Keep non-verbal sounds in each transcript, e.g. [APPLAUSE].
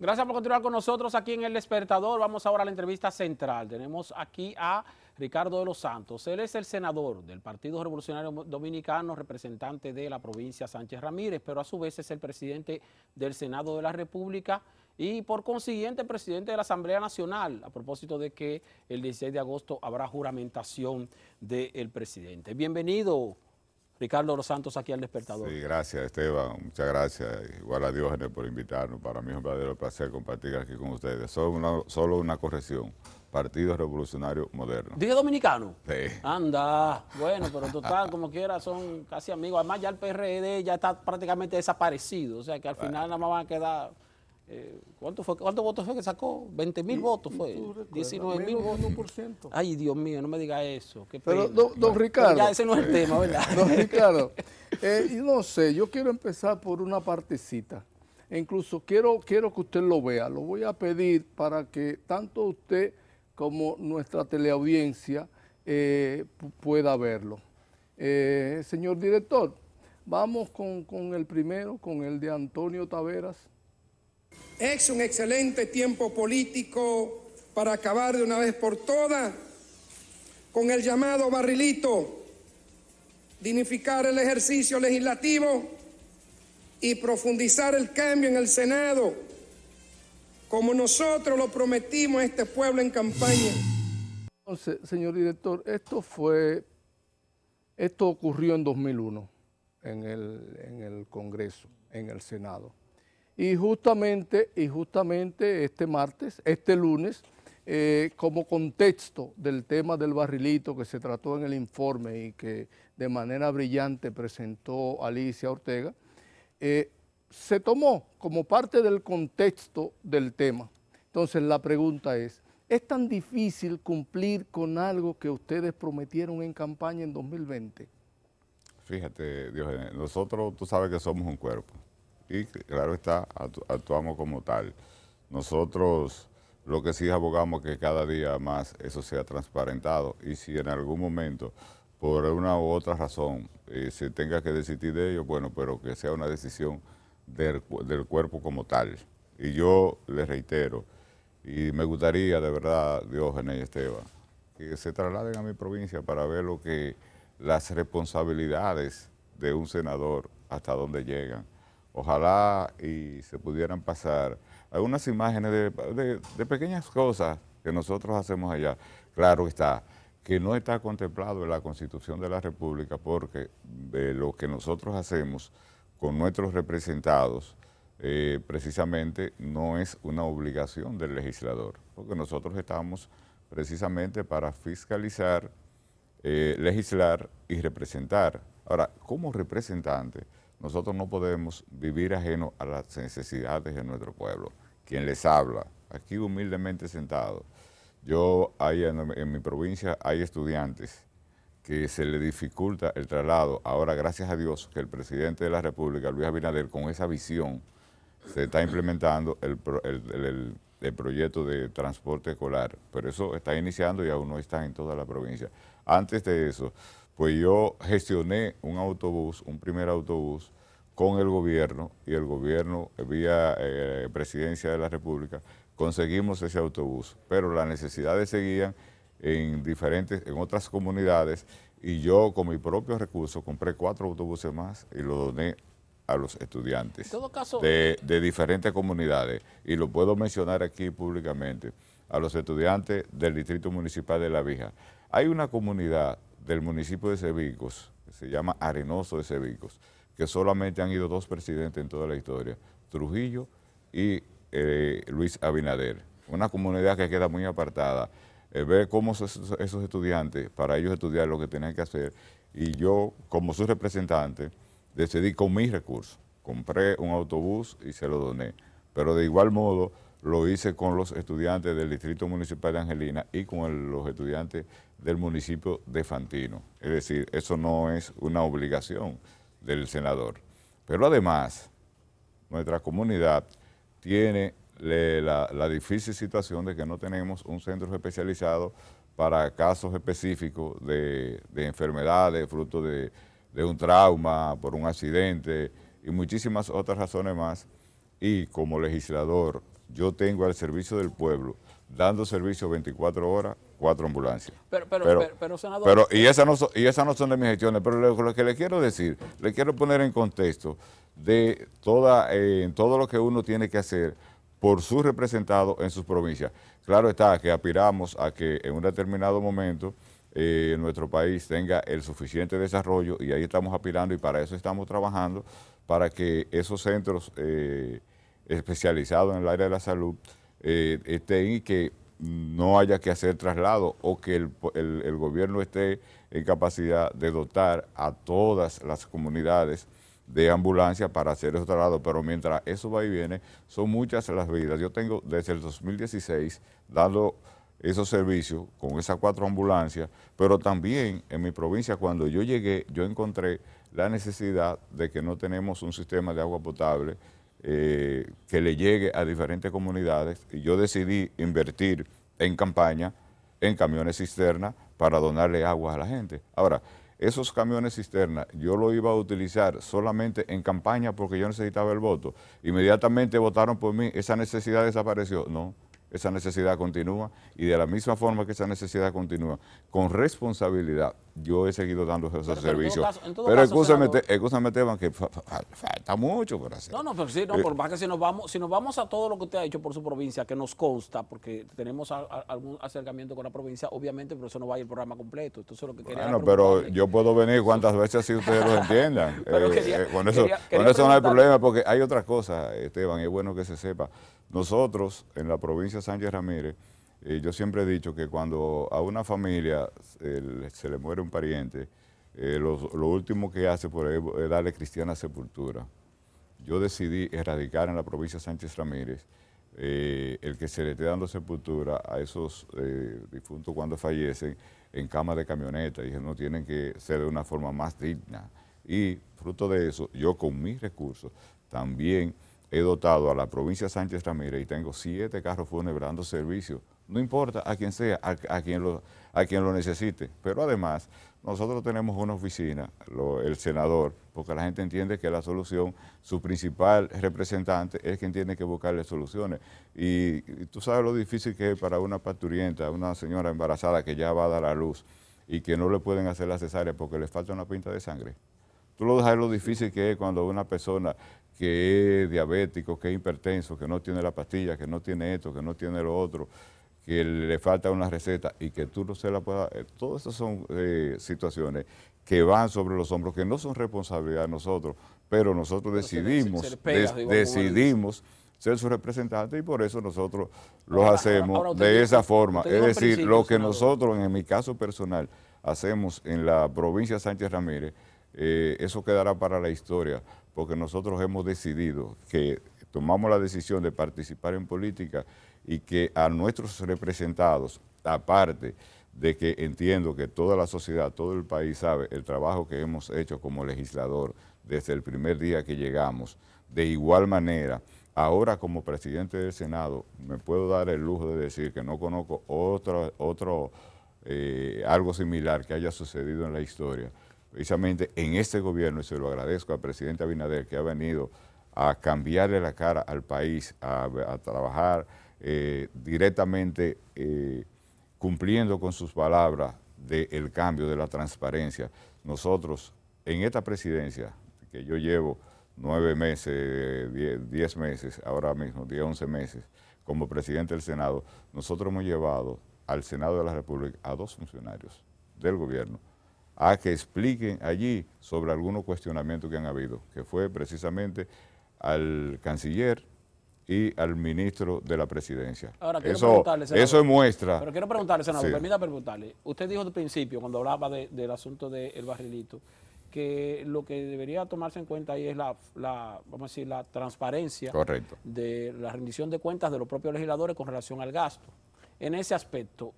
Gracias por continuar con nosotros aquí en El Despertador. Vamos ahora a la entrevista central. Tenemos aquí a Ricardo de los Santos. Él es el senador del Partido Revolucionario Dominicano, representante de la provincia Sánchez Ramírez, pero a su vez es el presidente del Senado de la República y por consiguiente presidente de la Asamblea Nacional, a propósito de que el 16 de agosto habrá juramentación del presidente. Bienvenido, Ricardo Los Santos aquí al despertador. Sí, gracias Esteban, muchas gracias. Igual a Dios por invitarnos. Para mí es un verdadero placer compartir aquí con ustedes. Solo una, una corrección. Partido Revolucionario Moderno. ¿Dije dominicano? Sí. Anda, bueno, pero total, como quiera, son casi amigos. Además ya el PRD e ya está prácticamente desaparecido, o sea que al final nada más van a quedar eh, ¿Cuántos votos fue que sacó? 20 mil votos fue. 19 mil Ay, Dios mío, no me diga eso. Pero, don, Ricardo. ya ese no es el tema, [LAUGHS] ¿verdad? don Ricardo, eh, no sé, yo quiero empezar por una partecita. E incluso quiero, quiero que usted lo vea. Lo voy a pedir para que tanto usted como nuestra teleaudiencia eh, pueda verlo. señor director, vamos con, con el primero, con el de Antonio Taveras. Es un excelente tiempo político para acabar de una vez por todas con el llamado barrilito, dignificar el ejercicio legislativo y profundizar el cambio en el Senado, como nosotros lo prometimos a este pueblo en campaña. señor director, esto fue, esto ocurrió en 2001, en el, en el Congreso, en el Senado. Y justamente, y justamente este martes, este lunes, eh, como contexto del tema del barrilito que se trató en el informe y que de manera brillante presentó Alicia Ortega, eh, se tomó como parte del contexto del tema. Entonces la pregunta es, ¿es tan difícil cumplir con algo que ustedes prometieron en campaña en 2020? Fíjate, Dios, nosotros tú sabes que somos un cuerpo y claro está, actuamos como tal. Nosotros lo que sí abogamos es que cada día más eso sea transparentado y si en algún momento por una u otra razón eh, se tenga que decidir de ello, bueno, pero que sea una decisión del, cuerpo como tal. Y yo les reitero, y me gustaría de verdad, Dios en y Esteban, que se trasladen a mi provincia para ver lo que las responsabilidades de un senador hasta dónde llegan. Ojalá y se pudieran pasar algunas imágenes de, pequeñas cosas que nosotros hacemos allá. Claro está, que no está contemplado en la Constitución de la República porque de lo que nosotros hacemos con nuestros representados eh, precisamente no es una obligación del legislador, porque nosotros estamos precisamente para fiscalizar, eh, legislar y representar. Ahora, como representante, nosotros no podemos vivir ajeno a las necesidades de nuestro pueblo. Quien les habla, aquí humildemente sentado, yo ahí en, mi provincia hay estudiantes que se le dificulta el traslado. Ahora, gracias a Dios, que el presidente de la República, Luis Abinader, con esa visión, se está implementando el, el, proyecto de transporte escolar. Pero eso está iniciando y aún no está en toda la provincia. Antes de eso, pues yo gestioné un autobús, un primer autobús, con el gobierno y el gobierno, eh, vía eh, presidencia de la República, conseguimos ese autobús. Pero las necesidades seguían en diferentes, en otras comunidades y yo con mis propios recursos compré cuatro autobuses más y los doné a los estudiantes de, de, diferentes comunidades y lo puedo mencionar aquí públicamente a los estudiantes del Distrito Municipal de La Vija. Hay una comunidad del municipio de Cevicos, que se llama Arenoso de Cevicos, que solamente han ido dos presidentes en toda la historia, Trujillo y eh, Luis Abinader. Una comunidad que queda muy apartada. Eh, ver cómo esos, estudiantes, para ellos estudiar lo que tenían que hacer, y yo, como su representante, decidí con mis recursos. Compré un autobús y se lo doné. Pero de igual modo lo hice con los estudiantes del Distrito Municipal de Angelina y con los estudiantes del municipio de Fantino. Es decir, eso no es una obligación del senador. Pero además, nuestra comunidad tiene la, difícil situación de que no tenemos un centro especializado para casos específicos de, enfermedades, fruto de un trauma, por un accidente y muchísimas otras razones más. Y como legislador, yo tengo al servicio del pueblo, dando servicio 24 horas, cuatro ambulancias. Pero, pero, pero, y, eh, esas no son, y no son de mis gestiones, pero lo, que le quiero decir, le quiero poner en contexto de toda, eh, en todo lo que uno tiene que hacer por su representado en sus provincias. Claro está que aspiramos a que en un determinado momento eh, nuestro país tenga el suficiente desarrollo y ahí estamos aspirando y para eso estamos trabajando, para que esos centros especializados en el área de la salud estén y que no haya que hacer traslado o que el, el, gobierno esté en capacidad de dotar a todas las comunidades de ambulancia para hacer ese traslado, pero mientras eso va y viene, son muchas las vidas. Yo tengo desde el 2016 dando esos servicios con esas cuatro ambulancias, pero también en mi provincia cuando yo llegué, yo encontré la necesidad de que no tenemos un sistema de agua potable eh, que le llegue a diferentes comunidades y yo decidí invertir en campaña, en camiones cisterna para donarle agua a la gente. Ahora, esos camiones cisterna yo lo iba a utilizar solamente en campaña porque yo necesitaba el voto. Inmediatamente votaron por mí, esa necesidad desapareció. No, esa necesidad continúa y de la misma forma que esa necesidad continúa, con responsabilidad, yo he seguido dando esos servicios. Pero escúchame, esteban que falta mucho por hacer. No, no, pero sí, no, por eh, más que si nos, vamos, si nos vamos a todo lo que usted ha hecho por su provincia, que nos consta, porque tenemos algún acercamiento con la provincia, obviamente, pero eso no va a ir el programa completo. lo que quería pero yo puedo venir cuantas veces si ustedes lo entiendan. [LAUGHS] Eh, con eso, con eso no hay problema, porque hay otras cosas, Esteban, es bueno que se sepa. Nosotros, en la provincia de Sánchez Ramírez, eh, yo siempre he dicho que cuando a una familia se le muere un pariente, eh, lo, último que hace por es darle cristiana sepultura. Yo decidí erradicar en la provincia de Sánchez Ramírez eh, el que se le esté dando sepultura a esos difuntos cuando fallecen en cama de camioneta. Dije no tienen que ser de una forma más digna. Y fruto de eso, yo con mis recursos también he dotado a la provincia de Sánchez Ramírez y tengo siete carros fúnebres dando servicio, no importa a quien sea, a, quien lo, a quien lo necesite. Pero además, nosotros tenemos una oficina, el senador, porque la gente entiende que la solución, su principal representante es quien tiene que buscarle soluciones. Y, tú sabes lo difícil que es para una parturienta, una señora embarazada que ya va a dar a luz y que no le pueden hacer la cesárea porque le falta una pinta de sangre. Tú lo sabes lo difícil que es cuando una persona que es diabético, que es hipertenso, que no tiene la pastilla, que no tiene esto, que no tiene lo otro, que le falta una receta y que tú no se la puedas... Todas esas son eh, situaciones que van sobre los hombros, que no son responsabilidad de nosotros, pero nosotros decidimos, decidimos ser su representante y por eso nosotros los hacemos de esa forma. Es decir, lo que nosotros, en mi caso personal, hacemos en la provincia de Sánchez Ramírez, eh, eso quedará para la historia porque nosotros hemos decidido que tomamos la decisión de participar en política y que a nuestros representados, aparte de que entiendo que toda la sociedad, todo el país sabe el trabajo que hemos hecho como legislador desde el primer día que llegamos, de igual manera, Ahora, como presidente del Senado, me puedo dar el lujo de decir que no conozco otro, otro eh, algo similar que haya sucedido en la historia precisamente en este gobierno, y se lo agradezco al presidente Abinader que ha venido a cambiarle la cara al país, a, trabajar eh, directamente eh, cumpliendo con sus palabras del cambio, de la transparencia. Nosotros, en esta presidencia, que yo llevo nueve meses, diez, diez meses, ahora mismo, diez, once meses, como presidente del Senado, nosotros hemos llevado al Senado de la República a dos funcionarios del gobierno a que expliquen allí sobre algunos cuestionamientos que han habido, que fue precisamente al canciller y al ministro de la presidencia. Ahora, quiero eso, preguntarle, senador, eso muestra... Pero quiero preguntarle, senador, permítame preguntarle. Usted dijo al principio, cuando hablaba del asunto del barrilito, que lo que debería tomarse en cuenta ahí es la, vamos a decir, la transparencia de la rendición de cuentas de los propios legisladores con relación al gasto. En ese aspecto,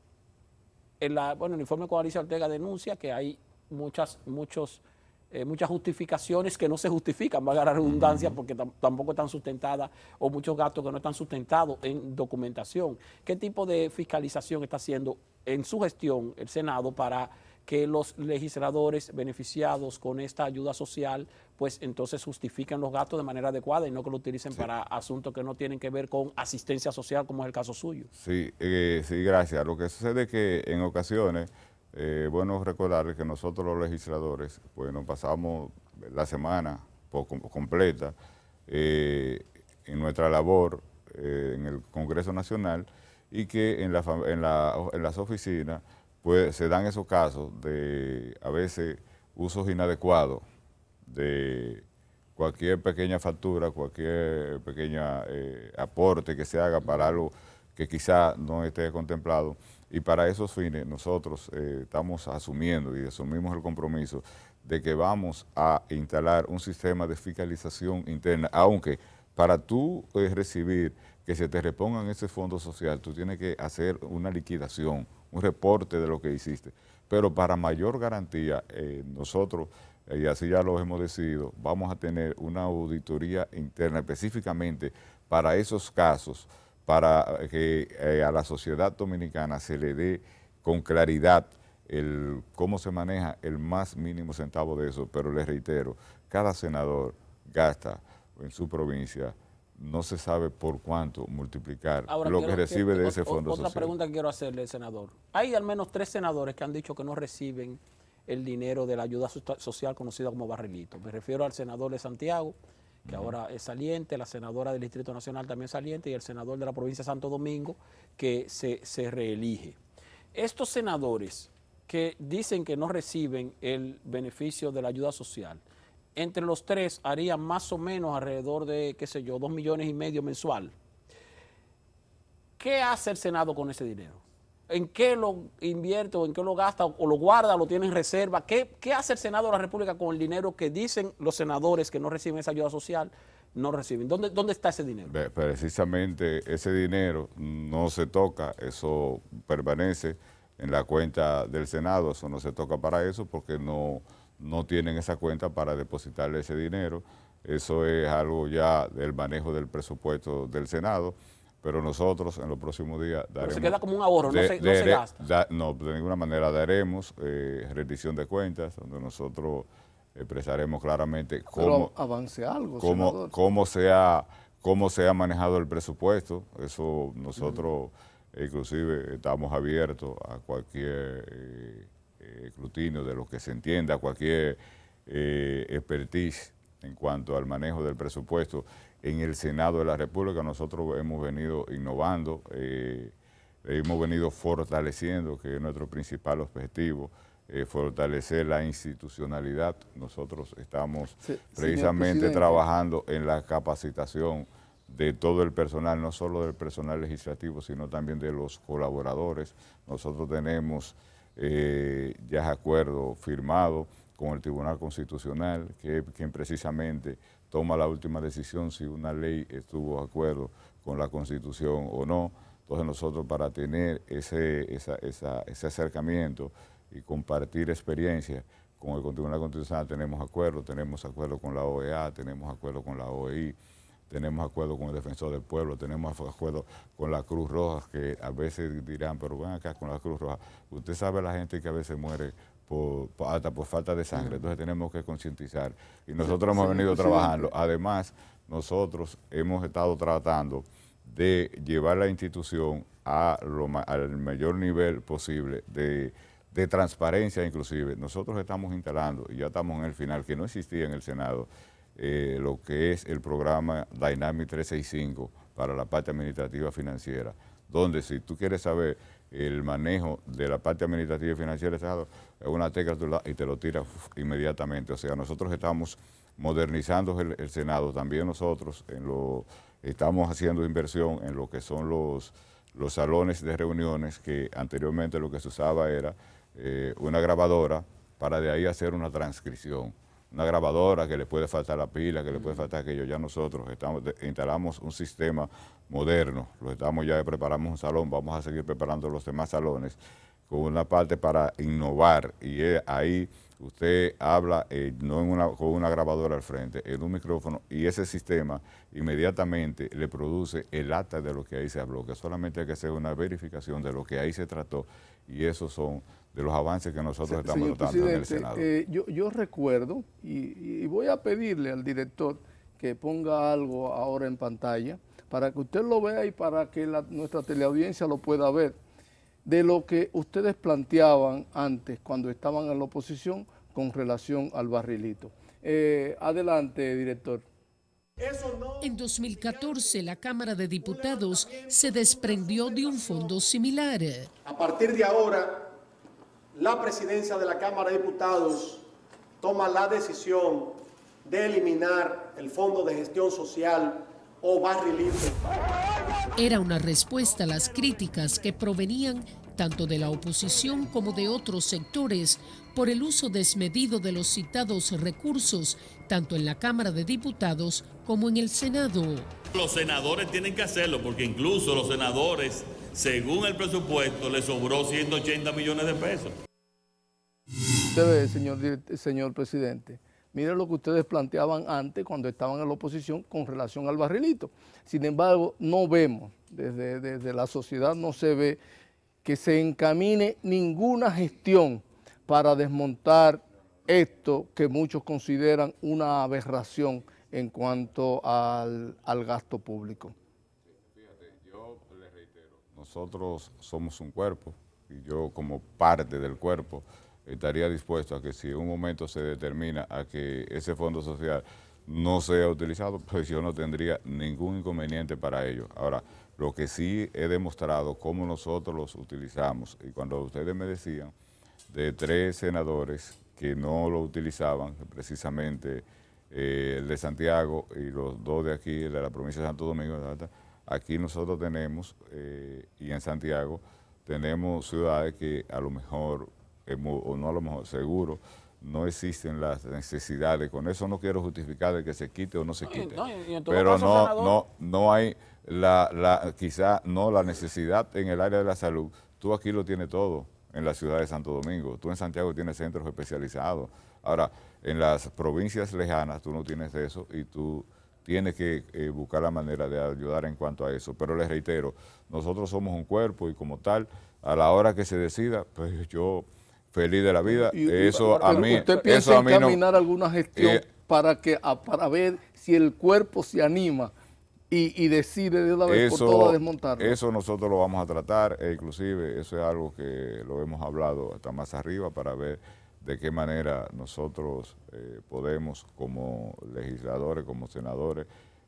en la, bueno, el informe con Alicia Ortega denuncia que hay muchas, muchos, eh, muchas justificaciones que no se justifican, valga la redundancia, porque tampoco están sustentadas, o muchos gastos que no están sustentados en documentación. ¿Qué tipo de fiscalización está haciendo en su gestión el Senado para que los legisladores beneficiados con esta ayuda social, pues entonces justifiquen los gastos de manera adecuada y no que lo utilicen para asuntos que no tienen que ver con asistencia social, como es el caso suyo. Sí, eh, sí, gracias. Lo que sucede es que en ocasiones eh, bueno, recordarles que nosotros los legisladores, pues nos pasamos la semana completa eh, en nuestra labor eh, en el Congreso Nacional y que en, las oficinas pues se dan esos casos de a veces usos inadecuados de cualquier pequeña factura, cualquier pequeño aporte que se haga para algo que quizá no esté contemplado y para esos fines nosotros eh, estamos asumiendo y asumimos el compromiso de que vamos a instalar un sistema de fiscalización interna, aunque para tú eh, recibir que se te repongan ese fondo social, tú tienes que hacer una liquidación, un reporte de lo que hiciste. Pero para mayor garantía, eh, nosotros, y así ya lo hemos decidido, vamos a tener una auditoría interna específicamente para esos casos para que eh, a la sociedad dominicana se le dé con claridad el cómo se maneja el más mínimo centavo de eso. Pero les reitero, cada senador gasta en su provincia no se sabe por cuánto multiplicar lo que recibe de ese fondo social. Otra pregunta que quiero hacerle, senador. Hay al menos tres senadores que han dicho que no reciben el dinero de la ayuda social conocida como barrilito. Me refiero al senador de Santiago, que ahora es saliente, la senadora del Distrito Nacional también saliente y el senador de la provincia de Santo Domingo que se, se reelige. Estos senadores que dicen que no reciben el beneficio de la ayuda social, entre los tres harían más o menos alrededor de, qué sé yo, dos millones y medio mensual. ¿Qué hace el Senado con ese dinero? ¿En qué lo invierte o en qué lo gasta o lo guarda, lo tiene en reserva? ¿Qué, ¿Qué, hace el Senado de la República con el dinero que dicen los senadores que no reciben esa ayuda social? No reciben. ¿Dónde, dónde está ese dinero? Precisamente ese dinero no se toca, eso permanece en la cuenta del Senado, eso no se toca para eso porque no, no tienen esa cuenta para depositarle ese dinero. Eso es algo ya del manejo del presupuesto del Senado pero nosotros en los próximos días daremos... se queda como un ahorro, no, se, gasta. no, de ninguna manera daremos eh, rendición de cuentas, donde nosotros expresaremos claramente cómo... avance algo, cómo, cómo, se cómo se manejado el presupuesto, eso nosotros inclusive estamos abiertos a cualquier eh, eh, escrutinio de lo que se entienda, cualquier expertise en cuanto al manejo del presupuesto en el Senado de la República. Nosotros hemos venido innovando, eh, hemos venido fortaleciendo, que es nuestro principal objetivo, eh, fortalecer la institucionalidad. Nosotros estamos precisamente trabajando en la capacitación de todo el personal, no solo del personal legislativo, sino también de los colaboradores. Nosotros tenemos eh, ya acuerdo firmado con el Tribunal Constitucional, que, quien precisamente toma la última decisión si una ley estuvo de acuerdo con la Constitución o no. Entonces nosotros para tener ese, ese acercamiento y compartir experiencias con el Tribunal Constitucional tenemos acuerdos, tenemos acuerdos con la OEA, tenemos acuerdos con la OEI, tenemos acuerdos con el Defensor del Pueblo, tenemos acuerdos con la Cruz Roja, que a veces dirán, pero ven acá con la Cruz Roja. Usted sabe la gente que a veces muere por, hasta por falta de sangre. Entonces tenemos que concientizar. Y nosotros hemos venido trabajando. Además, nosotros hemos estado tratando de llevar la institución a lo, al mayor nivel posible de, transparencia inclusive. Nosotros estamos instalando, y ya estamos en el final, que no existía en el Senado, eh, lo que es el programa Dynamic 365 para la parte administrativa financiera, donde si tú quieres saber el manejo de la parte administrativa financiera del Senado una tecla y te lo tira inmediatamente. O sea, nosotros estamos modernizando el, Senado, también nosotros estamos haciendo inversión en lo que son los, los salones de reuniones, que anteriormente lo que se usaba era eh, una grabadora para de ahí hacer una transcripción. Una grabadora que le puede faltar la pila, que le puede faltar aquello. Ya nosotros instalamos un sistema moderno, lo estamos ya, preparamos un salón, vamos a seguir preparando los demás salones con una parte para innovar y ahí usted habla eh, no en una, con una grabadora al frente, en un micrófono y ese sistema inmediatamente le produce el acta de lo que ahí se habló, que solamente hay que hacer una verificación de lo que ahí se trató y esos son de los avances que nosotros estamos notando en el Senado. Eh, yo, yo, recuerdo y, voy a pedirle al director que ponga algo ahora en pantalla para que usted lo vea y para que nuestra teleaudiencia lo pueda ver de lo que ustedes planteaban antes cuando estaban en la oposición con relación al barrilito. Eh, adelante, director. En 2014, la Cámara de Diputados se desprendió de un fondo similar. A partir de ahora, la presidencia de la Cámara de Diputados toma la decisión de eliminar el Fondo de Gestión Social o Barrilito. Era una respuesta a las críticas que provenían tanto de la oposición como de otros sectores por el uso desmedido de los citados recursos, tanto en la Cámara de Diputados como en el Senado. Los senadores tienen que hacerlo, porque incluso los senadores, según el presupuesto, les sobró 180 millones de pesos. señor, señor presidente, Miren lo que ustedes planteaban antes cuando estaban en la oposición con relación al barrilito. Sin embargo, no vemos, desde, desde la sociedad no se ve que se encamine ninguna gestión para desmontar esto que muchos consideran una aberración en cuanto al, al gasto público. Fíjate, yo le reitero, nosotros somos un cuerpo y yo como parte del cuerpo estaría dispuesto a que si en un momento se determina a que ese fondo social no sea utilizado, [LAUGHS] pues yo no tendría ningún inconveniente para ello. Ahora, lo que sí he demostrado cómo nosotros los utilizamos, y cuando ustedes me decían de tres senadores que no lo utilizaban, precisamente eh, el de Santiago y los dos de aquí, el de la provincia de Santo Domingo, aquí nosotros tenemos, eh, y en Santiago, tenemos ciudades que a lo mejor o no a lo mejor seguro, no existen las necesidades. Con eso no quiero justificar de que se quite o no se quite. pero no, no, no hay la, la, quizá no la necesidad en el área de la salud. Tú aquí lo tienes todo en la ciudad de Santo Domingo. Tú en Santiago tienes centros especializados. Ahora, en las provincias lejanas tú no tienes eso y tú tienes que eh, buscar la manera de ayudar en cuanto a eso. Pero les reitero, nosotros somos un cuerpo y como tal, a la hora que se decida, pues yo feliz de la vida. eso, a mí, ¿Usted piensa eso encaminar alguna gestión eh, para, que, para ver si el cuerpo se anima y, y decide de una vez por todas desmontarlo? Eso nosotros lo vamos a tratar, e inclusive eso es algo que lo hemos hablado hasta más arriba para ver de qué manera nosotros eh, podemos como legisladores, como senadores,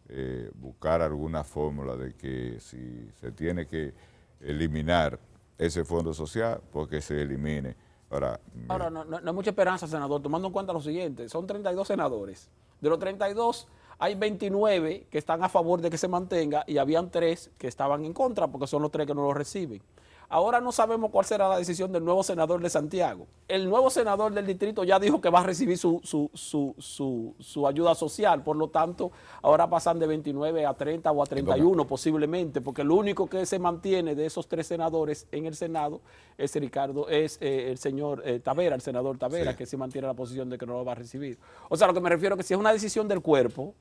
eh, buscar alguna fórmula de que si se tiene que eliminar ese fondo social, porque pues se elimine Ahora, no, no, no, hay mucha esperanza, senador, tomando en cuenta lo siguiente, son 32 senadores. De los 32 hay 29 que están a favor de que se mantenga y habían tres que estaban en contra porque son los tres que no lo reciben. Ahora no sabemos cuál será la decisión del nuevo senador de Santiago. El nuevo senador del distrito ya dijo que va a recibir su, su, su, su ayuda social, por lo tanto, ahora pasan de 29 a 30 o a 31 posiblemente, porque el único que se mantiene de esos tres senadores en el Senado es Ricardo, es eh, el señor eh, Tavera, el senador Tavera, que se mantiene la posición de que no lo va a recibir. O sea, lo que me refiero es que si es una decisión del cuerpo,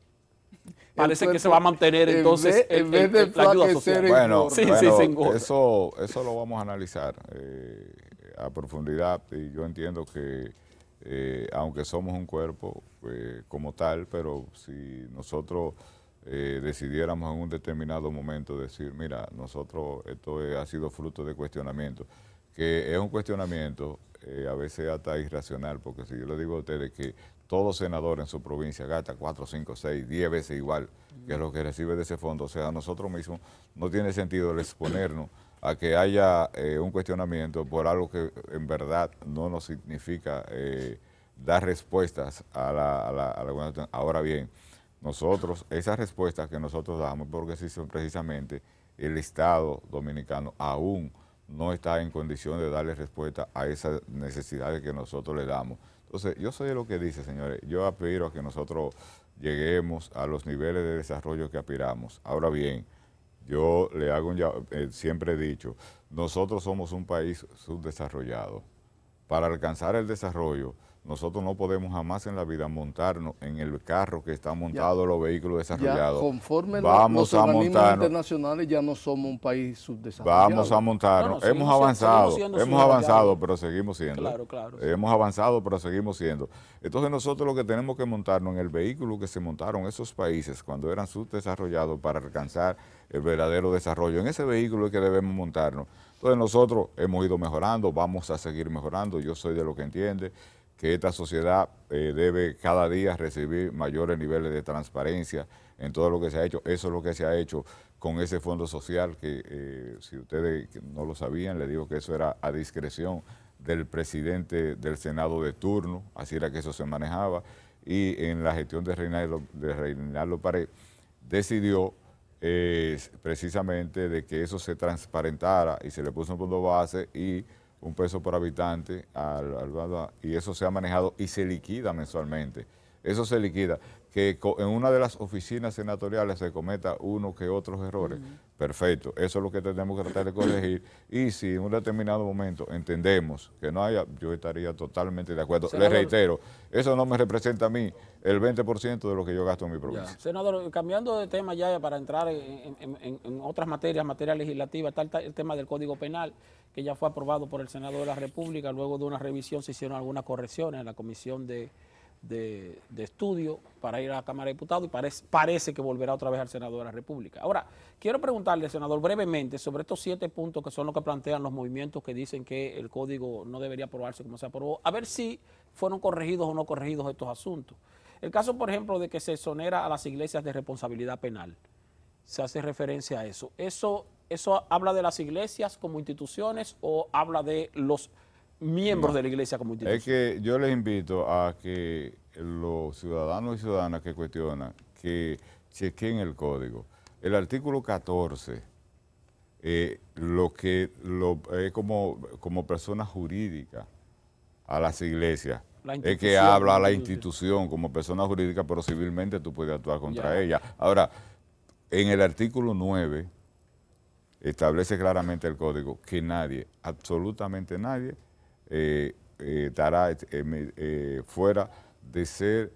parece que se va a mantener entonces en vez, de la ayuda social. Bueno, eso, eso lo vamos a analizar eh, a profundidad y yo entiendo que eh, aunque somos un cuerpo eh, como tal, pero si nosotros decidiéramos en un determinado momento decir, mira, nosotros esto ha sido fruto de cuestionamiento, que es un cuestionamiento a veces hasta irracional, porque si yo le digo a ustedes que todo senador en su provincia gasta 4, 5, 6, 10 veces igual que lo que recibe de ese fondo. O sea, nosotros mismos no tiene sentido exponernos a que haya eh, un cuestionamiento por algo que en verdad no nos significa eh, dar respuestas a la, a, Ahora bien, nosotros, esas respuestas que nosotros damos, porque si son precisamente el Estado dominicano aún no está en condición de darle respuesta a esas necesidades que nosotros le damos. Entonces, yo soy lo que dice, señores, yo aspiro a que nosotros lleguemos a los niveles de desarrollo que aspiramos. Ahora bien, yo le hago eh, siempre he dicho, nosotros somos un país subdesarrollado. Para alcanzar el desarrollo, nosotros no podemos jamás en la vida montarnos en el carro que está montado los vehículos desarrollados. conforme Vamos los organismos internacionales ya no somos un país subdesarrollado. Vamos a montarnos. hemos avanzado, hemos avanzado, pero seguimos siendo. Hemos avanzado, pero seguimos siendo. Entonces nosotros lo que tenemos que montarnos en el vehículo que se montaron esos países cuando eran subdesarrollados para alcanzar el verdadero desarrollo. En ese vehículo es que debemos montarnos. Entonces nosotros hemos ido mejorando, vamos a seguir mejorando, yo soy de lo que entiende que esta sociedad eh, debe cada día recibir mayores niveles de transparencia en todo lo que se ha hecho. Eso es lo que se ha hecho con ese fondo social que, eh, si ustedes no lo sabían, le digo que eso era a discreción del presidente del Senado de turno, así era que eso se manejaba, y en la gestión de Reinaldo, de Pared decidió eh, precisamente de que eso se transparentara y se le puso un fondo base y un peso por habitante al, y eso se ha manejado y se liquida mensualmente. Eso se liquida que en una de las oficinas senatoriales se cometa uno que otros errores, perfecto, eso es lo que tenemos que tratar de corregir y si en un determinado momento entendemos que no haya, yo estaría totalmente de acuerdo, les le reitero, eso no me representa a mí el 20% de lo que yo gasto en mi provincia. Senador, cambiando de tema ya para entrar en, otras materias, materia legislativa, está el, el tema del Código Penal, que ya fue aprobado por el Senado de la República, luego de una revisión se hicieron algunas correcciones en la Comisión de de, estudio para ir a la Cámara de Diputados y parece, parece que volverá otra vez al Senado de la República. Ahora, quiero preguntarle, senador, brevemente sobre estos siete puntos que son los que plantean los movimientos que dicen que el código no debería aprobarse como se aprobó, a ver si fueron corregidos o no corregidos estos asuntos. El caso, por ejemplo, de que se exonera a las iglesias de responsabilidad penal, se hace referencia a eso. ¿Eso, eso habla de las iglesias como instituciones o habla de los miembros de la iglesia como institución. Es que yo les invito a que los ciudadanos y ciudadanas que cuestionan, que chequen el código. El artículo 14, eh, lo que lo, como, como persona jurídica a las iglesias, es que habla a la institución como persona jurídica, pero civilmente tú puedes actuar contra ella. Ahora, en el artículo 9 establece claramente el código que nadie, absolutamente nadie, estará eh, eh, eh, fuera de ser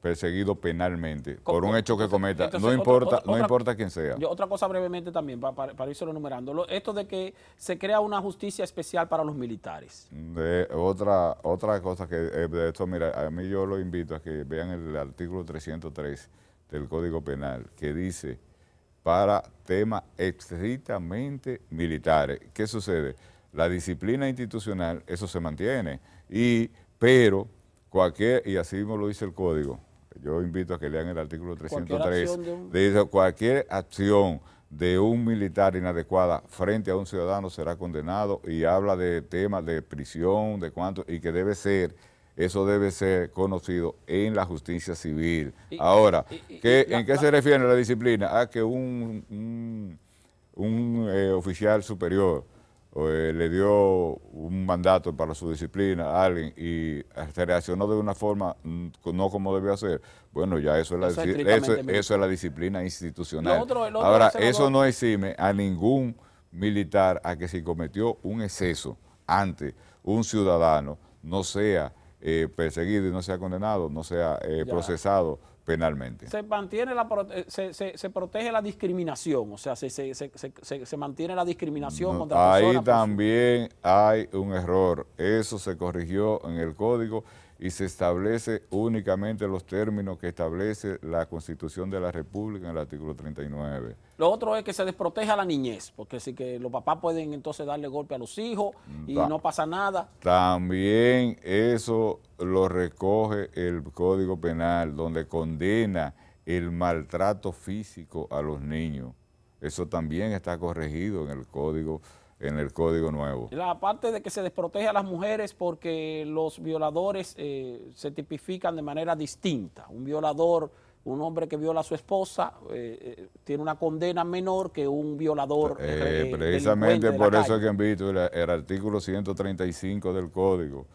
perseguido penalmente por un hecho que cometa, no importa quién sea. otra cosa brevemente también, para, para, irse enumerando, lo, esto de que se crea una justicia especial para los militares. otra, otra cosa que, de esto, mira, a mí yo lo invito a que vean el artículo 303 del Código Penal, que dice, para temas estrictamente militares, ¿qué sucede? la disciplina institucional, eso se mantiene. Y, pero cualquier, y así mismo lo dice el código, yo invito a que lean el artículo 303, cualquier de, cualquier acción de un militar inadecuada frente a un ciudadano será condenado y habla de temas de prisión, de cuánto, y que debe ser, eso debe ser conocido en la justicia civil. Ahora, ¿en qué se refiere la disciplina? A que un, un, eh, oficial superior eh, le dio un mandato para su disciplina a alguien y eh, se reaccionó de una forma mm, no como debió hacer, bueno, ya eso es la, es la disciplina institucional. Ahora, eso no exime a ningún militar a que si cometió un exceso ante un ciudadano no sea eh, perseguido y no sea condenado, no sea procesado penalmente. Se mantiene la eh, se, se, protege la discriminación, o sea, se, se mantiene la discriminación no, contra Ahí también hay un error. Eso se corrigió en el código y se establece únicamente los términos que establece la Constitución de la República en el artículo 39. Lo otro es que se desproteja a la niñez, porque sí que los papás pueden entonces darle golpe a los hijos y no pasa nada. También eso lo recoge el Código Penal, donde condena el maltrato físico a los niños. Eso también está corregido en el Código Penal en el Código Nuevo. La parte de que se desprotege a las mujeres porque los violadores eh, se tipifican de manera distinta. Un violador, un hombre que viola a su esposa, eh, eh, tiene una condena menor que un violador. precisamente por eso es que en visto el, el artículo 135 del Código.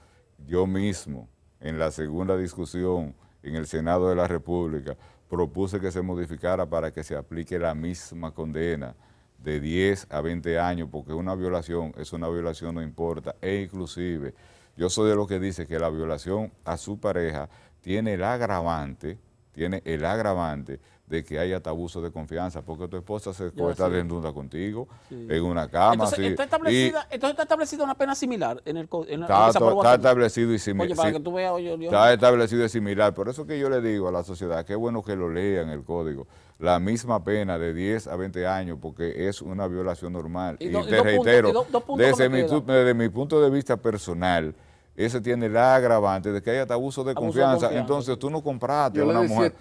Yo mismo, en la segunda discusión en el Senado de la República, propuse que se modificara para que se aplique la misma condena de 10 a 20 años, porque una violación es una violación, no importa. E inclusive, yo soy de los que dice que la violación a su pareja tiene el agravante, tiene el agravante de que haya abuso de confianza, porque tu esposa se puede estar contigo, en una cama. Entonces, está establecida, una pena similar en el en está, establecido y similar. para que tú veas, oye, Está establecido y similar. Por eso que yo le digo a la sociedad, qué bueno que lo lean el código. La misma pena de 10 a 20 años, porque es una violación normal. Y, te reitero, desde, mi, desde mi punto de vista personal, ese tiene la agravante de que hay abuso de, confianza. Entonces tú no compraste a una mujer.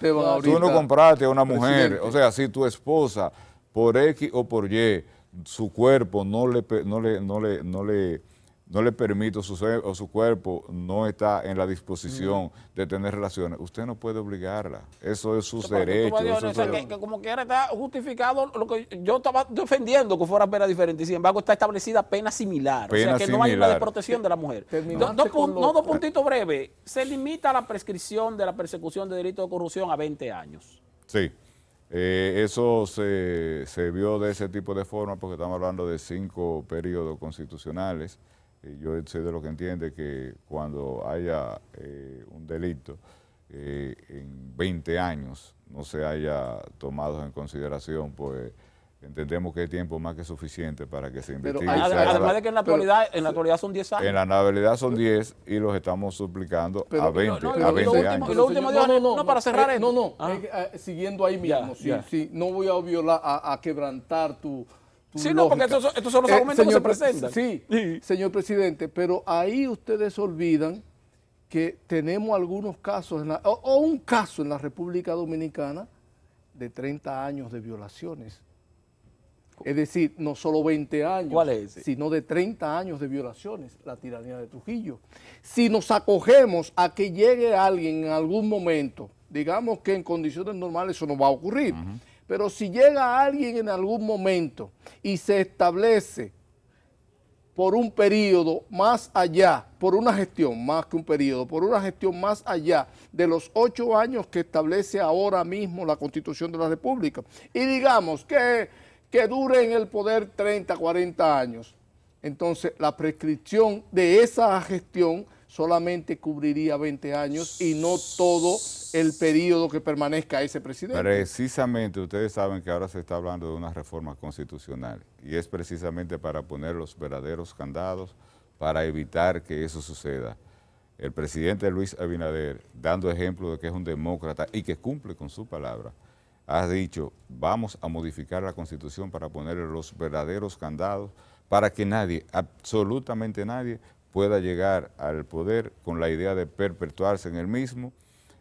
tú no compraste a una mujer. O sea, si tu esposa, por X o por Y, su cuerpo no le, no le, no le no le permito o su, o su cuerpo no está en la disposición de tener relaciones, usted no puede obligarla. Eso es su derecho. que, como quiera está justificado lo que yo estaba defendiendo que fuera pena diferente. Sin embargo, está establecida pena similar. o sea que no hay una desprotección de la mujer. dos, puntitos breves. Se limita la prescripción de la persecución de delitos de corrupción a 20 años. Sí. Eh, eso se, se vio de ese tipo de forma porque estamos hablando de cinco periodos constitucionales. Eh, yo soy de lo que entiende que cuando haya eh, un delito eh, en 20 años no se haya tomado en consideración, pues entendemos que hay tiempo más que suficiente para que se investigue. Pero, además de que en la actualidad, en la actualidad son 10 años. En la actualidad son 10 y los estamos suplicando a 20, no, no, a 20 años. Y lo último, no, no, no, para cerrar eh, esto. No, no, eh, eh, siguiendo ahí mismo, sí, Sí, no voy a violar, a quebrantar tu Sí, no, porque estos, son los eh, argumentos que se presentan. Sí, señor presidente, pero ahí ustedes olvidan que tenemos algunos casos, o, un caso en la República Dominicana de 30 años de violaciones. Es decir, no solo 20 años, sino de 30 años de violaciones, la tiranía de Trujillo. Si nos acogemos a que llegue alguien en algún momento, digamos que en condiciones normales eso no va a ocurrir, pero si llega alguien en algún momento y se establece por un periodo más allá, por una gestión más que un periodo, por una gestión más allá de los ocho años que establece ahora mismo la Constitución de la República. Y digamos que, dure en el poder 30, 40 años. Entonces, la prescripción de esa gestión solamente cubriría 20 años y no todo el periodo que permanezca ese presidente. Precisamente, ustedes saben que ahora se está hablando de una reforma constitucional y es precisamente para poner los verdaderos candados para evitar que eso suceda. El presidente Luis Abinader, dando ejemplo de que es un demócrata y que cumple con su palabra, ha dicho, vamos a modificar la constitución para poner los verdaderos candados para que nadie, absolutamente nadie, pueda llegar al poder con la idea de perpetuarse en el mismo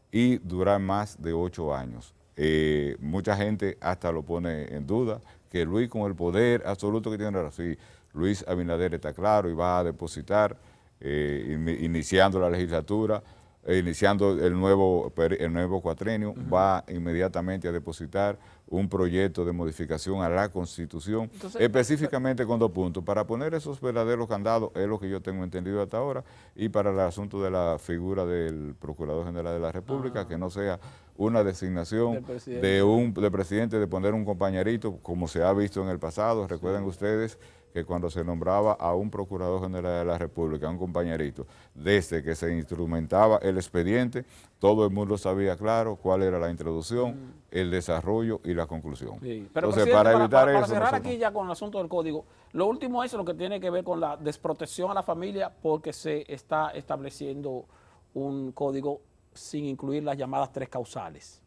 y durar más de ocho años. Eh, mucha gente hasta lo pone en duda, que Luis con el poder absoluto que tiene ahora, Luis Abinader está claro y va a depositar, eh, iniciando la legislatura, eh, iniciando el nuevo, el nuevo cuatrenio, va inmediatamente a depositar un proyecto de modificación a la Constitución, específicamente con dos puntos, para poner esos verdaderos candados, es lo que yo tengo entendido hasta ahora, y para el asunto de la figura del Procurador General de la República, ah. que no sea una designación de un presidente, de poner un compañerito, como se ha visto en el pasado, recuerden ustedes que cuando se nombraba a un procurador general de la República, a un compañerito, desde que se instrumentaba el expediente, todo el mundo sabía claro cuál era la introducción, mm. el desarrollo y la conclusión. Pero Entonces, para evitar eso. para, cerrar aquí ya con el asunto del código, lo último es lo que tiene que ver con la desprotección a la familia porque se está estableciendo un código sin incluir las llamadas tres causales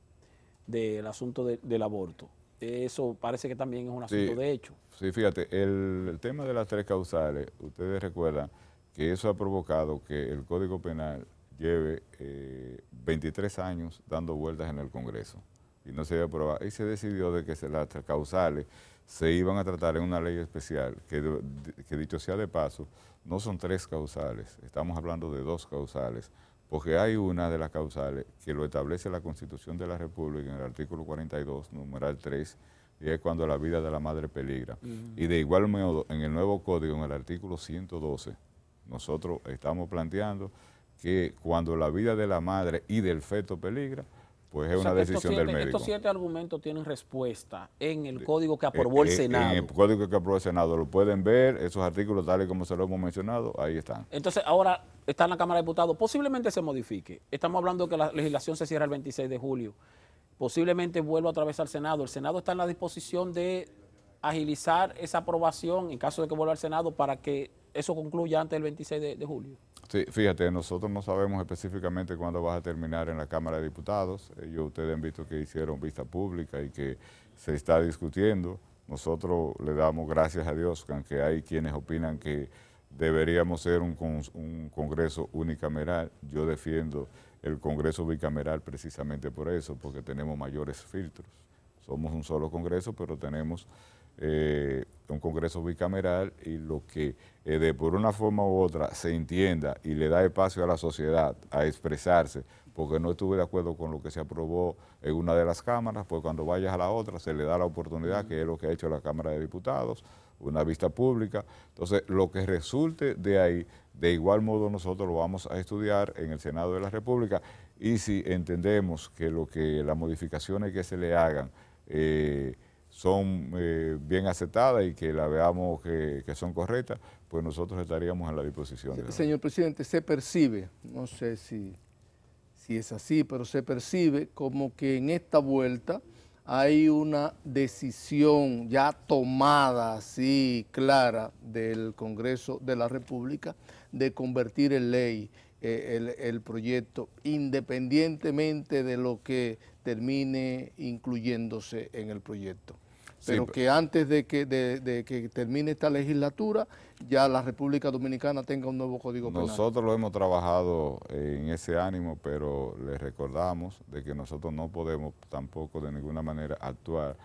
del asunto del aborto. Eso parece que también es un asunto de hecho. Sí, fíjate, el, tema de las tres causales, ustedes recuerdan que eso ha provocado que el Código Penal lleve 23 eh, años dando vueltas en el Congreso y no se haya aprobado. Y se decidió de que las tres causales se iban a tratar en una ley especial, que dicho sea de paso, no son tres causales, estamos hablando de dos causales porque hay una de las causales que lo establece la Constitución de la República en el artículo 42, numeral 3, y es cuando la vida de la madre peligra. Y de igual modo, en el nuevo código, en el artículo 112, nosotros estamos planteando que cuando la vida de la madre y del feto peligra, pues es una decisión del médico. Estos siete argumentos tienen respuesta en el código que eh, aprobó el Senado. Eh, en el código que aprobó el Senado. Lo pueden ver, esos artículos, tal y como se lo hemos mencionado, ahí están. Entonces, ahora está en la Cámara de Diputados. Posiblemente se modifique. Estamos hablando de que la legislación se cierra el 26 de julio. Posiblemente vuelva a atravesar al Senado. El Senado está en la disposición de agilizar esa aprobación en caso de que vuelva al Senado para que eso concluya antes del 26 de julio. Sí, fíjate, nosotros no sabemos específicamente cuándo vas a terminar en la Cámara de Diputados. Ellos, ustedes han visto que hicieron vista pública y que se está discutiendo. Nosotros le damos gracias a Dios, aunque hay quienes opinan que deberíamos ser un, un Congreso unicameral. Yo defiendo el Congreso bicameral precisamente por eso, porque tenemos mayores filtros. Somos un solo Congreso, pero tenemos eh, un Congreso bicameral y lo que eh, de por una forma u otra se entienda y le da espacio a la sociedad a expresarse, porque no estuve de acuerdo con lo que se aprobó en una de las cámaras, pues cuando vayas a la otra se le da la oportunidad, que es lo que ha hecho la Cámara de Diputados, una vista pública. Entonces, lo que resulte de ahí, de igual modo nosotros lo vamos a estudiar en el Senado de la República y si entendemos que lo que las modificaciones que se le hagan eh, son eh, bien aceptadas y que la veamos que, son correctas, pues nosotros estaríamos a la disposición. señor presidente, se percibe, no sé si, si es así, pero se percibe como que en esta vuelta hay una decisión ya tomada, así clara, del Congreso de la República de convertir en ley eh, el, el, proyecto, independientemente de lo que termine incluyéndose en el proyecto pero que antes de que, que termine esta legislatura ya la República Dominicana tenga un nuevo código nosotros penal. Nosotros lo hemos trabajado en ese ánimo, pero les recordamos de que nosotros no podemos tampoco de ninguna manera actuar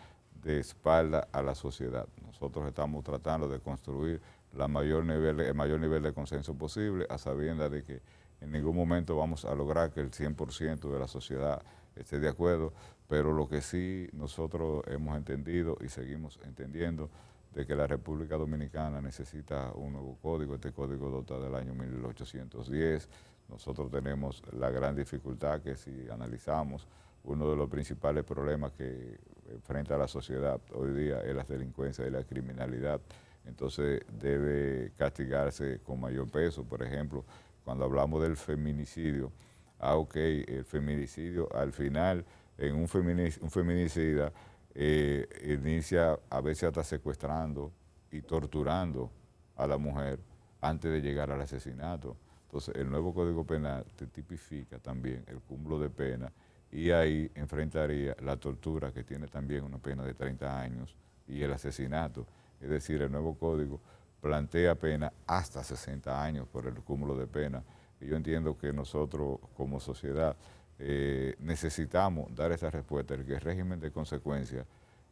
de espalda a la sociedad. Nosotros estamos tratando de construir la mayor nivel, el mayor nivel de consenso posible, a sabiendas de que en ningún momento vamos a lograr que el 100% de la sociedad esté de acuerdo, pero lo que sí nosotros hemos entendido y seguimos entendiendo de que la República Dominicana necesita un nuevo código, este código dota del año 1810, nosotros tenemos la gran dificultad que si analizamos uno de los principales problemas que enfrenta la sociedad hoy día es la delincuencia y la criminalidad, entonces debe castigarse con mayor peso, por ejemplo, cuando hablamos del feminicidio, ah ok, el feminicidio al final en un, feminicida eh, inicia a veces hasta secuestrando y torturando a la mujer antes de llegar al asesinato. Entonces, el nuevo Código Penal te tipifica también el cúmulo de pena y ahí enfrentaría la tortura que tiene también una pena de 30 años y el asesinato. Es decir, el nuevo código plantea pena hasta 60 años por el cúmulo de pena. Y yo entiendo que nosotros como sociedad eh, necesitamos dar esa respuesta, el que el régimen de consecuencias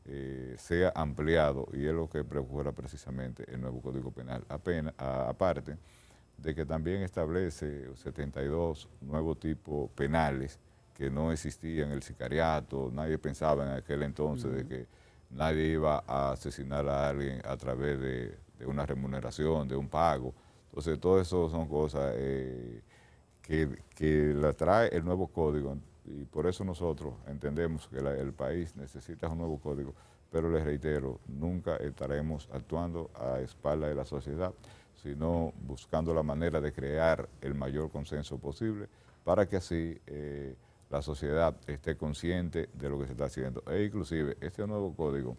eh, sea ampliado, y es lo que procura precisamente el nuevo Código Penal, aparte de que también establece 72 nuevos tipos penales que no existían, el sicariato, nadie pensaba en aquel entonces de que nadie iba a asesinar a alguien a través de, una remuneración, de un pago. Entonces, todo eso son cosas eh, que, la trae el nuevo código. Y por eso nosotros entendemos que el país necesita un nuevo código. Pero les reitero, nunca estaremos actuando a espalda de la sociedad, sino buscando la manera de crear el mayor consenso posible para que así eh, la sociedad esté consciente de lo que se está haciendo. E inclusive este nuevo código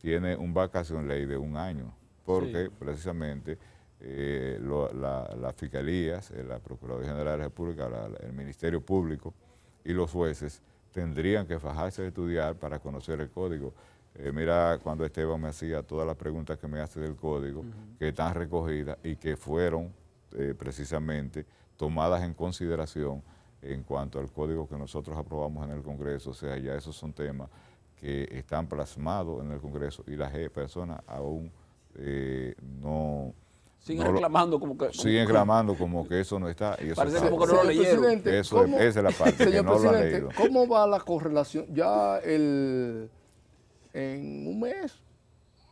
tiene un vacación ley de un año, porque precisamente eh, las fiscalías, eh, la Procuraduría General de la República, el Ministerio Público y los jueces tendrían que fajarse a estudiar para conocer el código. Eh, mira cuando Esteban me hacía todas las preguntas que me hace del código, que están recogidas y que fueron eh, precisamente tomadas en consideración en cuanto al código que nosotros aprobamos en el Congreso. O sea, ya esos son temas que están plasmados en el Congreso y las personas aún eh, no, Siguen reclamando como que... siguen reclamando como que eso no está. Y eso parece como que no lo Eso es, esa la parte, señor presidente, ¿cómo va la correlación? Ya el... En un mes,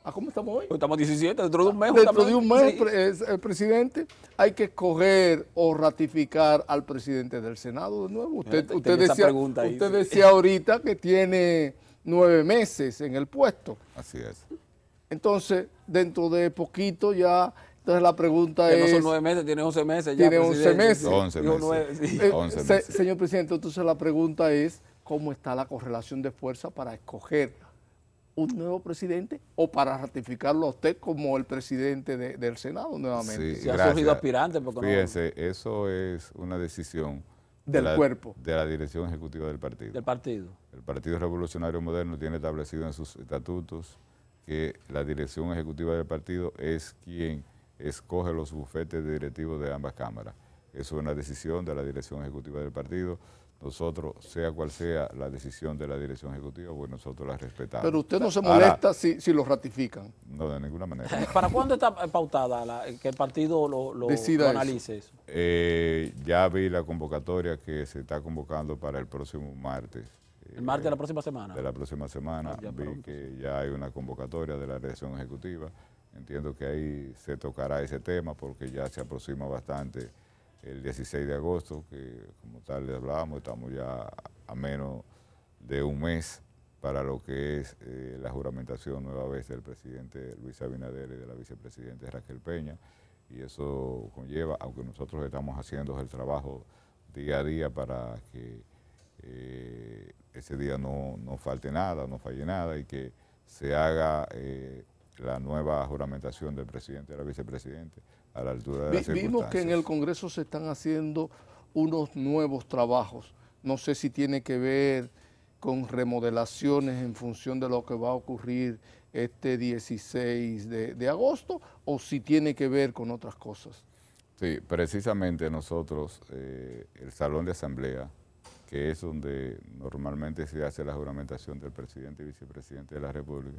¿a cómo estamos hoy? Estamos 17, dentro de un mes. Dentro de un mes, el, presidente, hay que escoger o ratificar al presidente del Senado de nuevo. Usted, usted decía, decía ahorita que tiene nueve meses en el puesto. Así es. Entonces, dentro de poquito ya entonces la pregunta que es... no son nueve meses, tiene once meses ya. Tiene once meses. Once eh, meses. señor presidente, entonces la pregunta es cómo está la correlación de fuerza para escoger un nuevo presidente o para ratificarlo a usted como el presidente del Senado nuevamente. Sí, ha surgido aspirante. Porque Fíjense, eso es una decisión del cuerpo. De la dirección ejecutiva del partido. Del partido. El Partido Revolucionario Moderno tiene establecido en sus estatutos que la dirección ejecutiva del partido es quien escoge los bufetes directivos de ambas cámaras. Eso es una decisión de la dirección ejecutiva del partido. Nosotros, sea cual sea la decisión de la dirección ejecutiva, pues nosotros la respetamos. Pero usted no se molesta si, lo ratifican. No, de ninguna manera. [LAUGHS] ¿Para cuándo está pautada que el partido lo, lo, analice eso? Eh, ya vi la convocatoria que se está convocando para el próximo martes. ¿El martes de la eh, próxima semana? De la próxima semana. Ah, vi que ya hay una convocatoria de la dirección ejecutiva. Entiendo que ahí se tocará ese tema porque ya se aproxima bastante el 16 de agosto, que como tal le hablábamos, estamos ya a menos de un mes para lo que es eh, la juramentación nueva vez del presidente Luis Abinader y de la vicepresidenta Raquel Peña, y eso conlleva, aunque nosotros estamos haciendo el trabajo día a día para que eh, ese día no, falte nada, no falle nada y que se haga eh, la nueva juramentación del presidente y de la vicepresidente a la altura de Vimos que en el Congreso se están haciendo unos nuevos trabajos. No sé si tiene que ver con remodelaciones en función de lo que va a ocurrir este 16 de, agosto o si tiene que ver con otras cosas. Sí, precisamente nosotros, eh, el Salón de Asamblea, que es donde normalmente se hace la juramentación del presidente y vicepresidente de la República,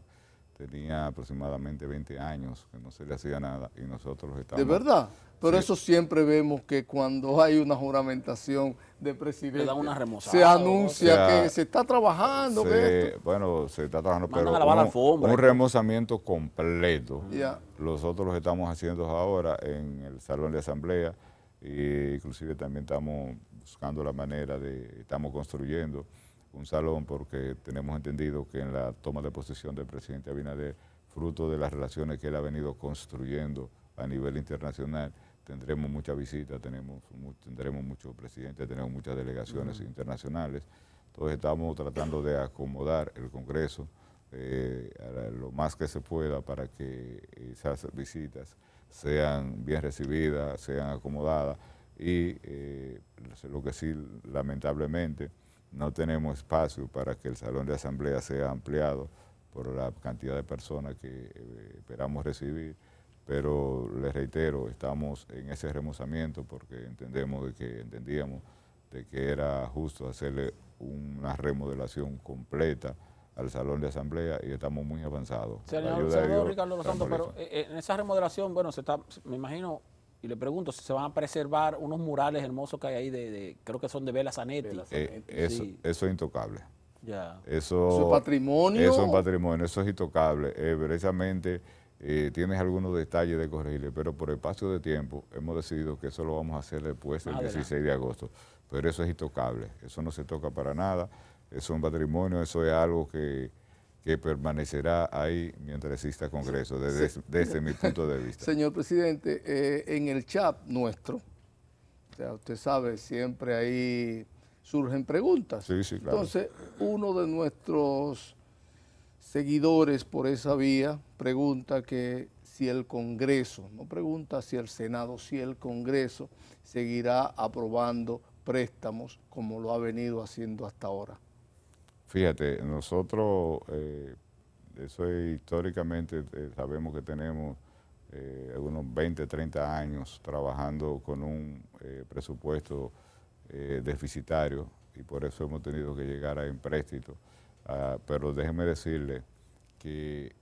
tenía aproximadamente 20 años, que no se le hacía nada y nosotros estamos... ¿De verdad? Pero eso siempre vemos que cuando hay una juramentación de presidente, una se anuncia que se está trabajando. Bueno, se está trabajando, pero un, remozamiento completo. Nosotros lo estamos haciendo ahora en el Salón de Asamblea e inclusive también estamos buscando la manera de, estamos construyendo un salón porque tenemos entendido que en la toma de posición del presidente Abinader, fruto de las relaciones que él ha venido construyendo a nivel internacional, tendremos muchas visitas, tenemos, tendremos muchos presidentes, tenemos muchas delegaciones internacionales. Entonces estamos tratando de acomodar el Congreso eh, lo más que se pueda para que esas visitas sean bien recibidas, sean acomodadas y eh, lo que sí lamentablemente no tenemos espacio para que el salón de asamblea sea ampliado por la cantidad de personas que eh, esperamos recibir, pero les reitero, estamos en ese remozamiento porque entendemos de que entendíamos de que era justo hacerle una remodelación completa al salón de asamblea y estamos muy avanzados. Señor, Ricardo pero eh, eh, en esa remodelación, bueno, se está, me imagino, y le pregunto si se van a preservar unos murales hermosos que hay ahí, de, creo que son de Vela Zanetti. Eh, eso, es intocable. Ya. Eso, es patrimonio. Eso es patrimonio, eso es intocable. Eh, precisamente eh, tienes algunos detalles de corregirle, pero por el paso de tiempo hemos decidido que eso lo vamos a hacer después del 16 de agosto. Pero eso es intocable, eso no se toca para nada, eso es un patrimonio, eso es algo que que permanecerá ahí mientras exista Congreso, desde, mi punto de vista. Señor presidente, eh, en el chat nuestro, usted sabe, siempre ahí surgen preguntas. Sí, sí, claro. Entonces, uno de nuestros seguidores por esa vía pregunta que si el Congreso, no pregunta si el Senado, si el Congreso seguirá aprobando préstamos como lo ha venido haciendo hasta ahora. Fíjate, nosotros, eh, eso históricamente eh, sabemos que tenemos unos 20, 30 años trabajando con un eh, presupuesto deficitario y por eso hemos tenido que llegar a empréstitos. Ah, pero déjeme decirle que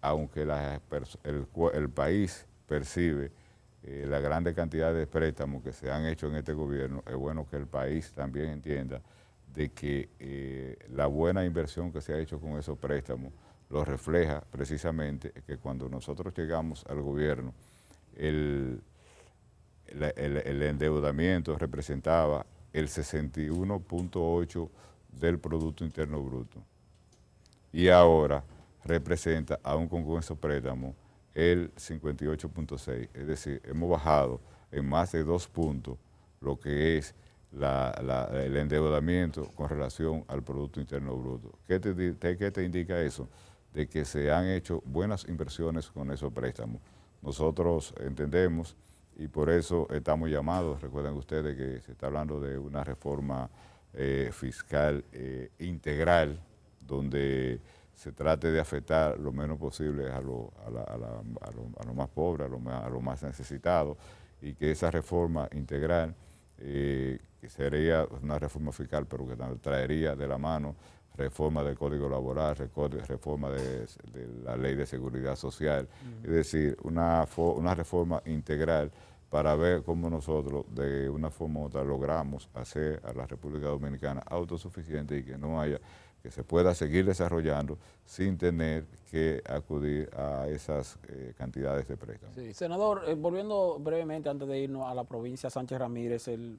aunque el, país percibe la grande cantidad de préstamos que se han hecho en este gobierno, es bueno que el país también entienda de que eh, la buena inversión que se ha hecho con esos préstamos lo refleja precisamente que cuando nosotros llegamos al gobierno, el, endeudamiento representaba el 61.8 del Producto Interno Bruto. Y ahora representa, aún con esos préstamos, el 58.6. Es decir, hemos bajado en más de dos puntos lo que es el endeudamiento con relación al Producto Interno Bruto. ¿Qué te, ¿Qué te indica eso? De que se han hecho buenas inversiones con esos préstamos. Nosotros entendemos y por eso estamos llamados. Recuerden ustedes que se está hablando de una reforma eh, fiscal eh, integral donde se trate de afectar lo menos posible a los a lo, más pobres, a los más, lo más necesitados, y que esa reforma integral eh, que sería una reforma fiscal, pero que traería de la mano reforma del Código Laboral, reforma de, la Ley de Seguridad Social, mm. es decir, una, una reforma integral para ver cómo nosotros de una forma u otra logramos hacer a la República Dominicana autosuficiente y que no haya, que se pueda seguir desarrollando sin tener que acudir a esas eh, cantidades de préstamos. Sí, senador, eh, volviendo brevemente antes de irnos a la provincia Sánchez Ramírez, el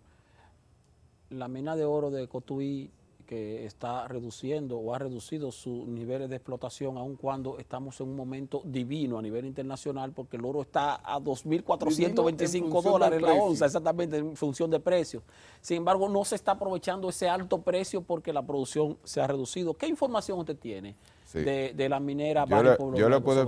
la mina de oro de Cotuí que está reduciendo o ha reducido sus niveles de explotación, aun cuando estamos en un momento divino a nivel internacional, porque el oro está a 2.425 dólares la onza, exactamente en función de precio. Sin embargo, no se está aprovechando ese alto precio porque la producción se ha reducido. ¿Qué información usted tiene de, la minera. Yo, yo puedo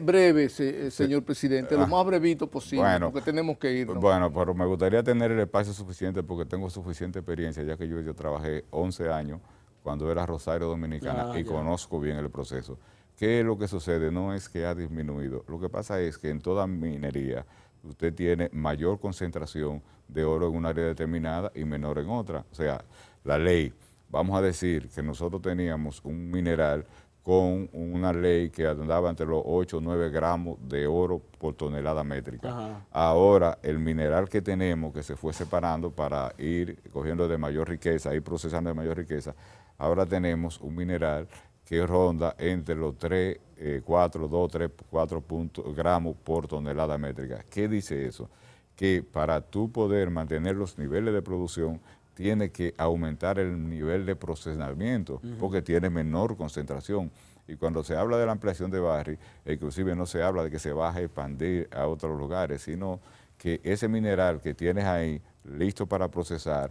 breve, eh, señor presidente, lo ah, más brevito posible, bueno, porque tenemos que ir. Bueno, pero me gustaría tener el espacio suficiente porque tengo suficiente experiencia, ya que yo, trabajé 11 años cuando era Rosario Dominicana ah, y conozco bien el proceso. ¿Qué es lo que sucede? No es que ha disminuido. Lo que pasa es que en toda minería usted tiene mayor concentración de oro en un área determinada y menor en otra. O sea, la ley vamos a decir que nosotros teníamos un mineral con una ley que andaba entre los 8 o 9 gramos de oro por tonelada métrica. Ahora, el mineral que tenemos, que se fue separando para ir cogiendo de mayor riqueza, ir procesando de mayor riqueza, ahora tenemos un mineral que ronda entre los 3, 4, 2, 3, 4 puntos gramos por tonelada métrica. ¿Qué dice eso? Que para tú poder mantener los niveles de producción tiene que aumentar el nivel de procesamiento porque tiene menor concentración. Y cuando se habla de la ampliación de Barry, inclusive no se habla de que se vaya a expandir a otros lugares, sino que ese mineral que tienes ahí listo para procesar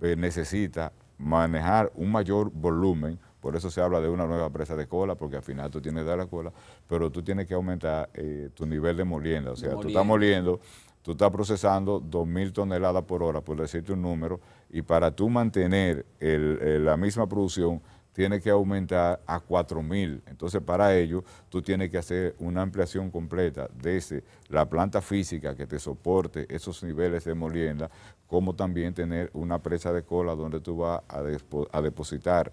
eh, necesita manejar un mayor volumen. Por eso se habla de una nueva presa de cola, porque al final tú tienes que dar la cola, pero tú tienes que aumentar eh, tu nivel de molienda. O sea, tú estás moliendo tú estás procesando 2.000 toneladas por hora, por decirte un número, y para tú mantener la misma producción, tiene que aumentar a 4.000. Entonces, para ello, tú tienes que hacer una ampliación completa desde la planta física que te soporte esos niveles de molienda, como también tener una presa de cola donde tú vas a, depositar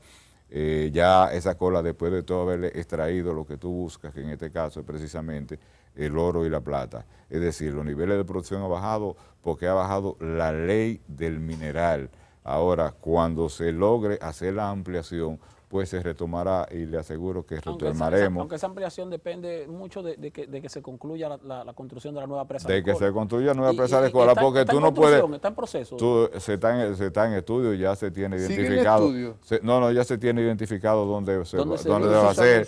eh, ya esa cola después de todo haberle extraído lo que tú buscas, que en este caso es precisamente el oro y la plata. Es decir, los niveles de producción han bajado porque ha bajado la ley del mineral. Ahora, cuando se logre hacer la ampliación, pues se retomará y le aseguro que retomaremos. aunque esa ampliación depende mucho de, que, se concluya la, construcción de la nueva presa de, de que se construya la nueva presa de escuela, porque tú no puedes... Está en proceso. se, está en, se, estudio, ya se tiene identificado. no, no, ya se tiene identificado dónde se, va a hacer.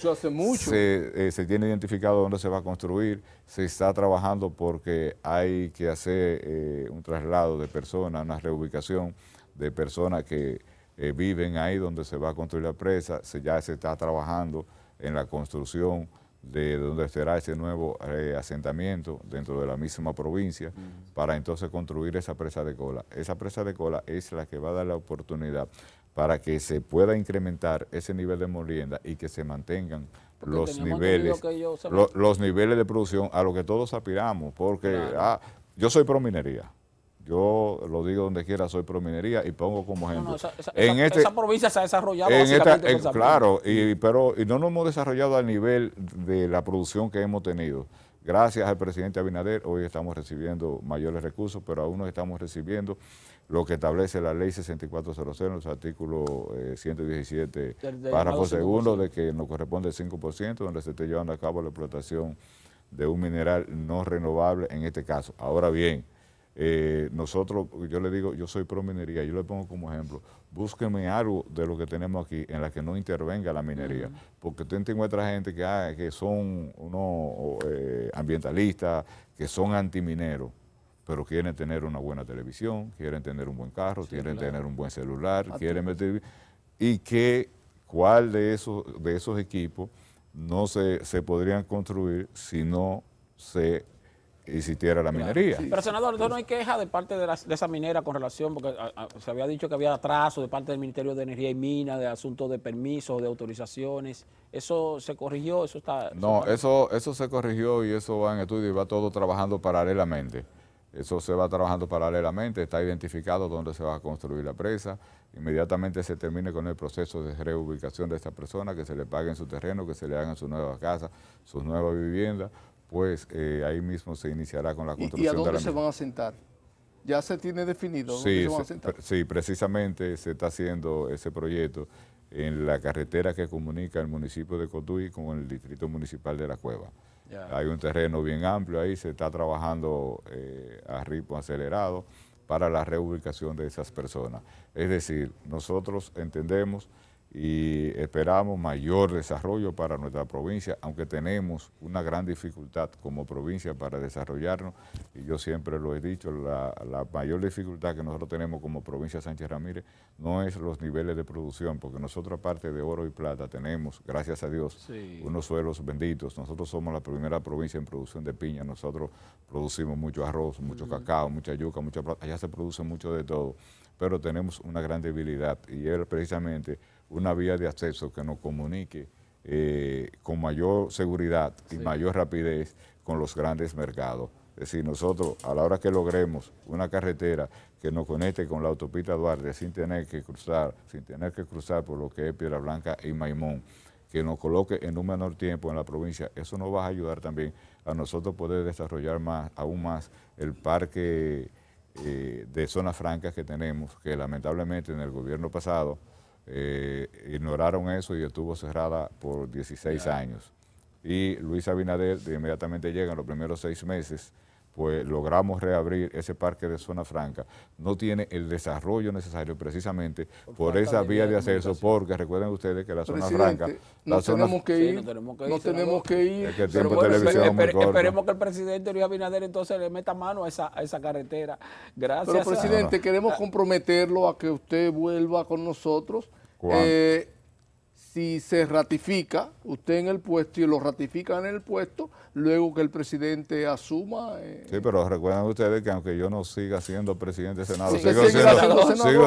Eh, se, tiene identificado dónde se va a construir. Se está trabajando porque hay que hacer eh, un traslado de personas, una reubicación de personas que eh, viven ahí donde se va a construir la presa, ya se está trabajando en la construcción de donde será ese nuevo eh, asentamiento dentro de la misma provincia para entonces construir esa presa de cola. Esa presa de cola es la que va a dar la oportunidad para que se pueda incrementar ese nivel de molienda y que se mantengan los niveles los niveles de producción a lo que todos aspiramos, porque ah, yo soy pro minería. Yo lo digo donde quiera, soy prominería y pongo como ejemplo. en esta provincia se ha desarrollado. En esta, claro, y, pero y no nos hemos desarrollado al nivel de la producción que hemos tenido. Gracias al presidente Abinader, hoy estamos recibiendo mayores recursos, pero aún no estamos recibiendo lo que establece la ley 6400, en artículo 117, eh, párrafo segundo, de que nos corresponde el 5%, donde se esté llevando a cabo la explotación de un mineral no renovable en este caso. Ahora bien, eh, nosotros, yo le digo, yo soy pro minería, yo le pongo como ejemplo, búsqueme algo de lo que tenemos aquí en la que no intervenga la minería, porque porque otra gente que, ah, que son unos eh, ambientalistas, que son antimineros, pero quieren tener una buena televisión, quieren tener un buen carro, quieren tener un buen celular, quieren meter... Y que, ¿cuál de esos, de esos equipos no se, se podrían construir si no se existiera la minería. Pero senador, ¿no hay queja de parte de, de esa minera con relación? Porque ah, ah, se había dicho que había atraso de parte del Ministerio de Energía y mina de asuntos de permisos, de autorizaciones. ¿Eso se corrigió? Eso está. No, eso, eso, se corrigió y eso va en estudio y va todo trabajando paralelamente. Eso se va trabajando paralelamente, está identificado dónde se va a construir la presa. Inmediatamente se termine con el proceso de reubicación de esta persona, que se le paguen su terreno, que se le hagan su nueva casa, sus nuevas viviendas, pues ahí mismo se iniciará con la construcción. ¿Y, y a dónde se van a sentar? ¿Ya se tiene definido dónde se van a sentar? Sí, precisamente se está haciendo ese proyecto en la carretera que comunica el municipio de Cotuí con el distrito municipal de La Cueva. Hay un terreno bien amplio ahí, se está trabajando eh, a ritmo acelerado para la reubicación de esas personas. Es decir, nosotros entendemos y esperamos mayor desarrollo para nuestra provincia, aunque tenemos una gran dificultad como provincia para desarrollarnos, y yo siempre lo he dicho, la, mayor dificultad que nosotros tenemos como provincia Sánchez Ramírez no es los niveles de producción, porque nosotros aparte de oro y plata tenemos, gracias a Dios, unos suelos benditos, nosotros somos la primera provincia en producción de piña, nosotros producimos mucho arroz, mucho cacao, mucha yuca, mucha plata, allá se produce mucho de todo, pero tenemos una gran debilidad, y es precisamente una vía de acceso que nos comunique eh, con mayor seguridad y mayor rapidez con los grandes mercados. Es decir, nosotros a la hora que logremos una carretera que nos conecte con la autopista Duarte sin tener que cruzar, sin tener que cruzar por lo que es Piedra Blanca y Maimón, que nos coloque en un menor tiempo en la provincia, eso nos va a ayudar también a nosotros poder desarrollar más, aún más el parque eh, de zonas francas que tenemos, que lamentablemente en el gobierno pasado eh, ignoraron eso y estuvo cerrada por 16 años. Y Luis Abinader inmediatamente llega en los primeros seis meses pues logramos reabrir ese parque de zona franca, no tiene el desarrollo necesario precisamente por, esa vía de acceso, porque recuerden ustedes que la zona franca... no, tenemos que ir, no tenemos que ir, Es el esperemos que el presidente Luis Abinader entonces le meta mano a esa, carretera. Gracias. Pero, presidente, ah. queremos comprometerlo a que usted vuelva con nosotros. Eh, si se ratifica usted en el puesto y lo ratifican en el puesto, luego que el presidente asuma... Eh, sí, pero recuerden ustedes que aunque yo no siga siendo presidente del Senado, sigo,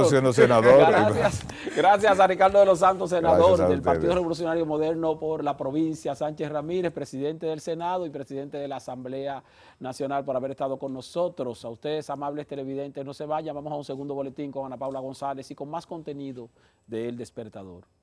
siendo, senador. Gracias, gracias, a Ricardo de los Santos, senador del Partido Revolucionario Moderno por la provincia, Sánchez Ramírez, presidente del Senado y presidente de la Asamblea Nacional por haber estado con nosotros. A ustedes, amables televidentes, no se vayan, vamos a un segundo boletín con Ana Paula González y con más contenido de El Despertador.